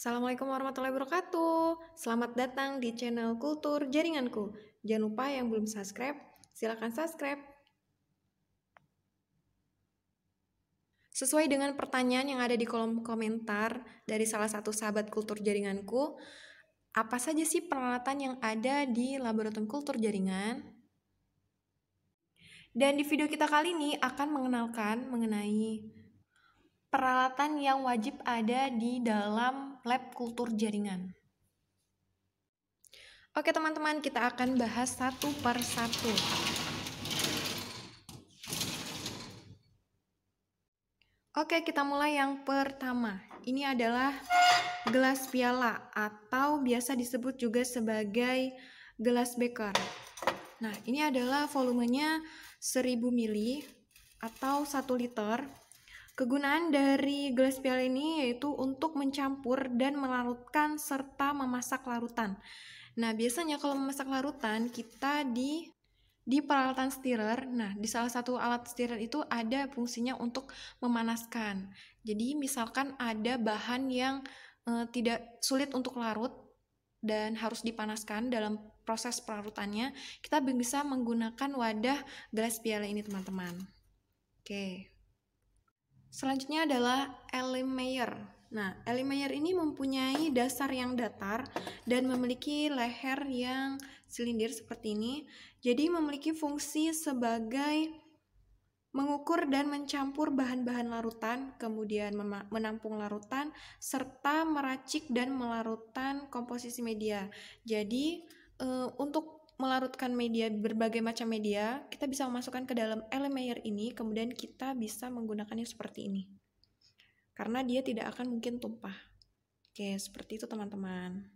Assalamualaikum warahmatullahi wabarakatuh. Selamat datang di channel Kultur Jaringanku. Jangan lupa yang belum subscribe, silahkan subscribe. Sesuai dengan pertanyaan yang ada di kolom komentar dari salah satu sahabat Kultur Jaringanku, apa saja sih peralatan yang ada di Laboratorium Kultur Jaringan? Dan di video kita kali ini akan mengenalkan mengenai peralatan yang wajib ada di dalam lab kultur jaringan. Oke teman-teman, kita akan bahas satu per satu. Oke, kita mulai yang pertama. Ini adalah gelas piala atau biasa disebut juga sebagai gelas beker. Nah, ini adalah volumenya 1000 ml atau 1 liter Kegunaan dari gelas piala ini yaitu untuk mencampur dan melarutkan serta memasak larutan. Nah, biasanya kalau memasak larutan kita di di peralatan stirrer. Nah, di salah satu alat stirrer itu ada fungsinya untuk memanaskan. Jadi, misalkan ada bahan yang e, tidak sulit untuk larut dan harus dipanaskan dalam proses pelarutannya, kita bisa menggunakan wadah gelas piala ini, teman-teman. Oke. Okay. Selanjutnya adalah Ellie Mayer. Nah, Ellie Mayer ini mempunyai dasar yang datar dan memiliki leher yang silindir seperti ini. Jadi memiliki fungsi sebagai mengukur dan mencampur bahan-bahan larutan, kemudian menampung larutan, serta meracik dan melarutan komposisi media. Jadi, eh, untuk melarutkan media berbagai macam media, kita bisa memasukkan ke dalam elemen ini, kemudian kita bisa menggunakannya seperti ini. Karena dia tidak akan mungkin tumpah. Oke, seperti itu teman-teman.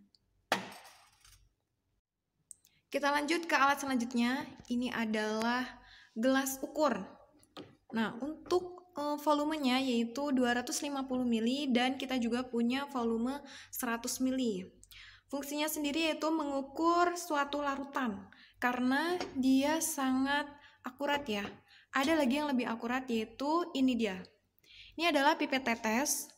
Kita lanjut ke alat selanjutnya. Ini adalah gelas ukur. Nah, untuk eh, volumenya yaitu 250 mili dan kita juga punya volume 100 mili Fungsinya sendiri yaitu mengukur suatu larutan karena dia sangat akurat ya. Ada lagi yang lebih akurat yaitu ini dia. Ini adalah pipet tetes.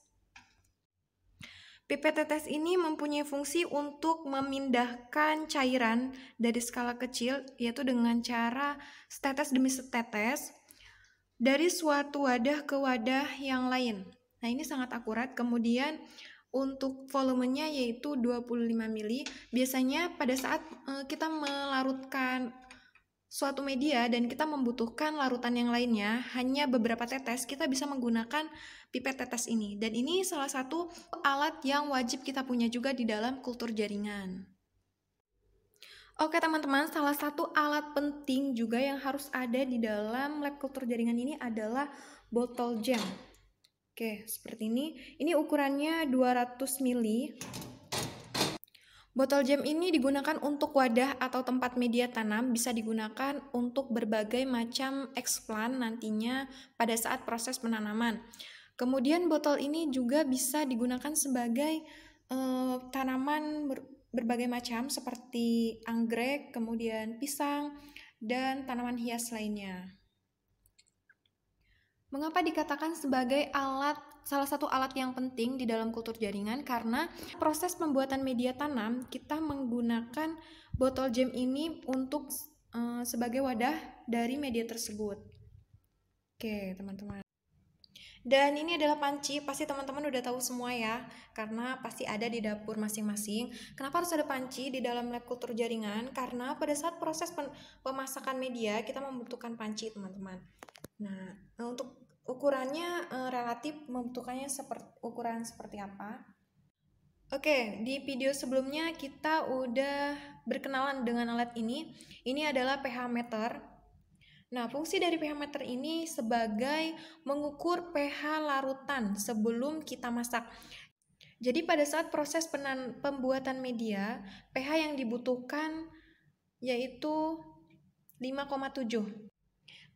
Pipet tetes ini mempunyai fungsi untuk memindahkan cairan dari skala kecil, yaitu dengan cara setetes demi setetes dari suatu wadah ke wadah yang lain. Nah, ini sangat akurat. Kemudian, untuk volumenya yaitu 25 ml Biasanya pada saat eh, kita melarutkan suatu media dan kita membutuhkan larutan yang lainnya, hanya beberapa tetes kita bisa menggunakan pipet tetes ini. Dan ini salah satu alat yang wajib kita punya juga di dalam kultur jaringan. Oke teman-teman, salah satu alat penting juga yang harus ada di dalam lab kultur jaringan ini adalah botol jam. Oke, seperti ini. Ini ukurannya 200 ml. Botol jam ini digunakan untuk wadah atau tempat media tanam, bisa digunakan untuk berbagai macam eksplan nantinya pada saat proses penanaman. Kemudian botol ini juga bisa digunakan sebagai uh, tanaman ber berbagai macam seperti anggrek, kemudian pisang, dan tanaman hias lainnya. Mengapa dikatakan sebagai alat salah satu alat yang penting di dalam kultur jaringan? Karena proses pembuatan media tanam kita menggunakan botol jam ini untuk e, sebagai wadah dari media tersebut. Oke, teman-teman. Dan ini adalah panci, pasti teman-teman udah tahu semua ya, karena pasti ada di dapur masing-masing. Kenapa harus ada panci di dalam lab kultur jaringan? Karena pada saat proses pemasakan media, kita membutuhkan panci, teman-teman. Nah, nah, untuk ukurannya eh, relatif membutuhkannya seperti ukuran seperti apa? Oke, di video sebelumnya kita udah berkenalan dengan alat ini. Ini adalah pH meter. Nah, fungsi dari pH meter ini sebagai mengukur pH larutan sebelum kita masak. Jadi pada saat proses penan, pembuatan media, pH yang dibutuhkan yaitu 5,7.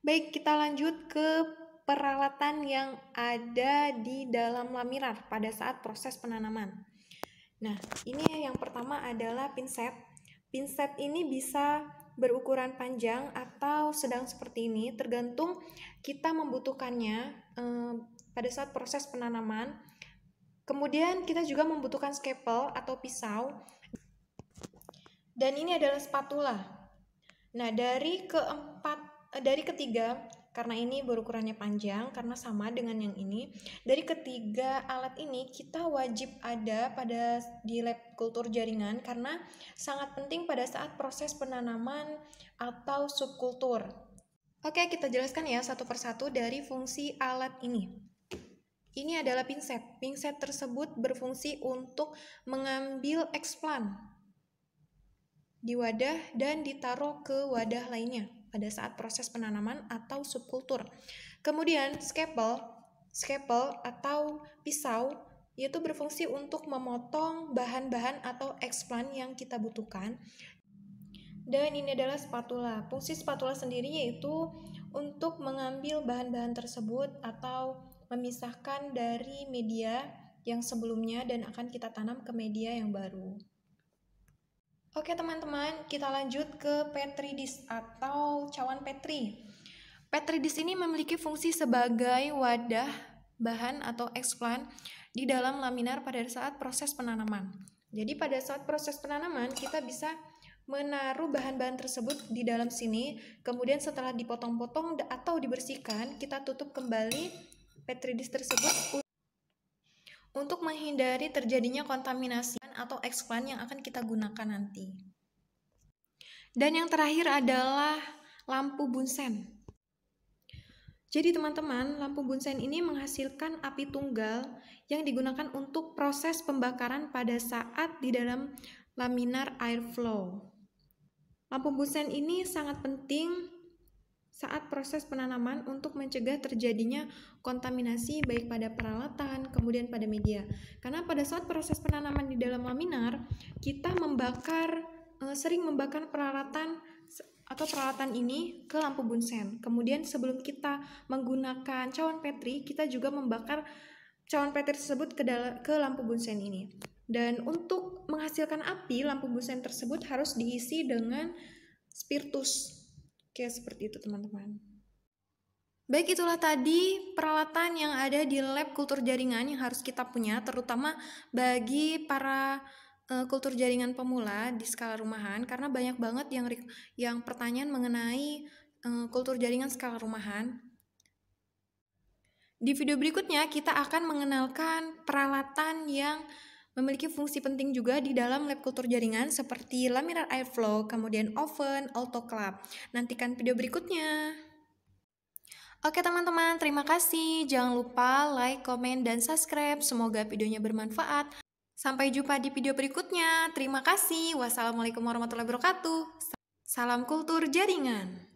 Baik, kita lanjut ke peralatan yang ada di dalam laminar pada saat proses penanaman. Nah, ini yang pertama adalah pinset. Pinset ini bisa berukuran panjang atau sedang seperti ini, tergantung kita membutuhkannya eh, pada saat proses penanaman. Kemudian kita juga membutuhkan skepel atau pisau. Dan ini adalah spatula. Nah, dari keempat Eh, dari ketiga karena ini berukurannya panjang karena sama dengan yang ini dari ketiga alat ini kita wajib ada pada di lab kultur jaringan karena sangat penting pada saat proses penanaman atau subkultur oke kita jelaskan ya satu persatu dari fungsi alat ini ini adalah pinset. Pinset tersebut berfungsi untuk mengambil eksplan di wadah dan ditaruh ke wadah lainnya pada saat proses penanaman atau subkultur. Kemudian scalpel, scalpel atau pisau yaitu berfungsi untuk memotong bahan-bahan atau explant yang kita butuhkan. Dan ini adalah spatula. Fungsi spatula sendiri yaitu untuk mengambil bahan-bahan tersebut atau memisahkan dari media yang sebelumnya dan akan kita tanam ke media yang baru. Oke teman-teman, kita lanjut ke Petri dish atau cawan Petri. Petri dish ini memiliki fungsi sebagai wadah bahan atau eksplan di dalam laminar pada saat proses penanaman. Jadi pada saat proses penanaman kita bisa menaruh bahan-bahan tersebut di dalam sini, kemudian setelah dipotong-potong atau dibersihkan, kita tutup kembali Petri dish tersebut untuk menghindari terjadinya kontaminasi atau eksplan yang akan kita gunakan nanti. Dan yang terakhir adalah lampu bunsen. Jadi teman-teman, lampu bunsen ini menghasilkan api tunggal yang digunakan untuk proses pembakaran pada saat di dalam laminar airflow. Lampu bunsen ini sangat penting saat proses penanaman untuk mencegah terjadinya kontaminasi baik pada peralatan kemudian pada media. Karena pada saat proses penanaman di dalam laminar, kita membakar eh, sering membakar peralatan atau peralatan ini ke lampu bunsen. Kemudian sebelum kita menggunakan cawan petri, kita juga membakar cawan petri tersebut ke ke lampu bunsen ini. Dan untuk menghasilkan api, lampu bunsen tersebut harus diisi dengan spiritus Oke, ya, seperti itu teman-teman. Baik itulah tadi peralatan yang ada di lab kultur jaringan yang harus kita punya terutama bagi para eh, kultur jaringan pemula di skala rumahan karena banyak banget yang yang pertanyaan mengenai eh, kultur jaringan skala rumahan. Di video berikutnya kita akan mengenalkan peralatan yang memiliki fungsi penting juga di dalam lab kultur jaringan seperti laminar airflow, kemudian oven, autoclave. Nantikan video berikutnya. Oke teman-teman, terima kasih. Jangan lupa like, komen, dan subscribe. Semoga videonya bermanfaat. Sampai jumpa di video berikutnya. Terima kasih. Wassalamualaikum warahmatullahi wabarakatuh. Salam kultur jaringan.